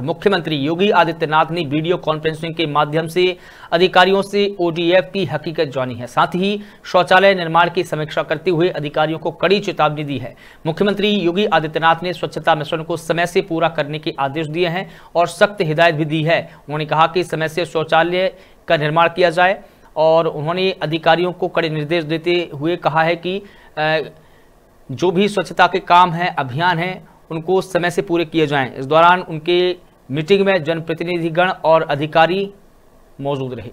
तो मुख्यमंत्री योगी आदित्यनाथ ने वीडियो कॉन्फ्रेंसिंग के माध्यम से अधिकारियों से ओडीएफ की हकीकत जानी है साथ ही शौचालय निर्माण की समीक्षा करते हुए अधिकारियों को कड़ी चेतावनी दी है मुख्यमंत्री योगी आदित्यनाथ ने स्वच्छता मिशन को समय से पूरा करने के आदेश दिए हैं और सख्त हिदायत भी दी है उन्होंने कहा कि समय से शौचालय का निर्माण किया जाए और उन्होंने अधिकारियों को कड़े निर्देश देते हुए कहा है कि जो भी स्वच्छता के काम हैं अभियान हैं उनको समय से पूरे किए जाएं इस दौरान उनके मीटिंग में जनप्रतिनिधिगण और अधिकारी मौजूद रहे